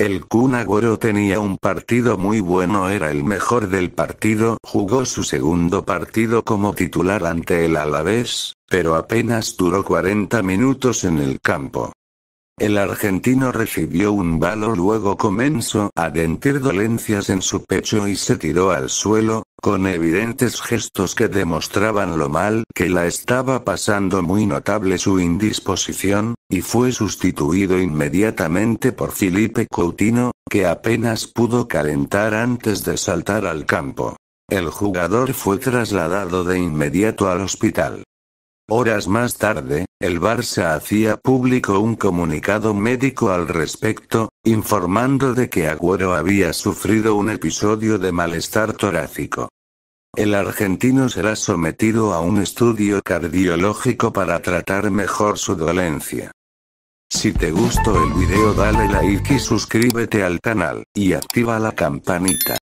El Kunagoro tenía un partido muy bueno, era el mejor del partido, jugó su segundo partido como titular ante el Alavés, pero apenas duró 40 minutos en el campo. El argentino recibió un balón, luego comenzó a dentir dolencias en su pecho y se tiró al suelo, con evidentes gestos que demostraban lo mal que la estaba pasando muy notable su indisposición, y fue sustituido inmediatamente por Felipe Coutinho, que apenas pudo calentar antes de saltar al campo. El jugador fue trasladado de inmediato al hospital. Horas más tarde, el Barça hacía público un comunicado médico al respecto, informando de que Agüero había sufrido un episodio de malestar torácico. El argentino será sometido a un estudio cardiológico para tratar mejor su dolencia. Si te gustó el video dale like y suscríbete al canal, y activa la campanita.